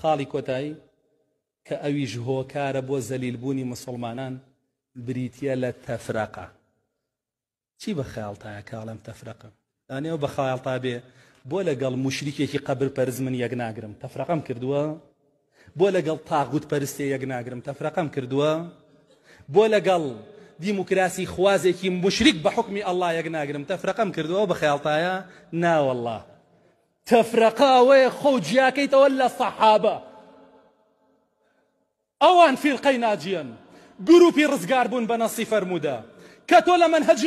خاڵی کۆتایی کە ئەویش هۆکارە بۆ زەلیلبوونی مسلمانان بریتە لە تەفرەقا چی بە خەڵتایە کاڵم تەفرەقم دانێەوە بە خەڵتا بێ بۆ لەگەڵ مشریکێکی قبر پەرز من یەک ناگرم تەفرەقم کردووە بۆ لەگەڵ تاغوت پەرستێ یەک ناگرم تەفرەقم کردووە بۆ لەگەڵ دیموکراسی خوازێکی مشریک بە حکمی ئەلله یەک ناگرم تەفرەقم کردووە بە خەڵتایە ناوەله تفرقا وي خۆ جیاکەیتەوە الصحابة اوان ئەوان فیرقەی ناجیەن گروپی ڕزگار بوون بە نەسی اوان لا دا لە من هەجی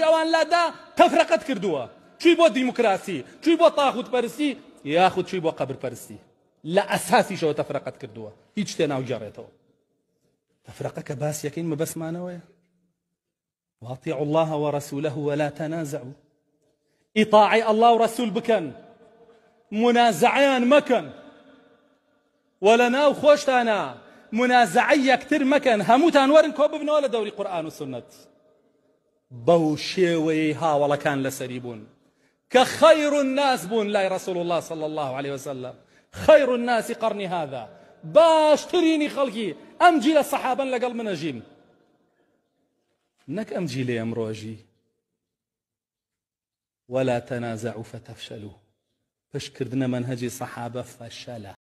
بو ديمقراسي تەفرەقەت بو چی بۆ دیموکراسی چی بو تاخود پەرسی یاخود چی بۆ قبر پەرسی لە ئەساسیشەوە تەفرەقەت کردووە هیچ تێ ناوجارێتەوە تەفرەقە ما باس یەکەین واطيعوا الله ورسوله ولا تنازعوا إطاعي الله ورسول بكن منازعیان مكن ولنا لە ناو خۆشتانە منازعی یەکتر مەکەن هەمووتان وەرن کۆ ببنەوە لە دەوری قورآن و سنت بەو شێوەیەی هاوڵەکان لەسەری الناس بون لا رسول الله صلى الله عليه وسلم خير الناس قرني هذا باش تريني خلقي أمجي سەحابن لقلب منەژیم نەک أمجي جیلێ مروجي ولا تنازعوا فتفشلوا فشكر دنا منهج صحابة فشله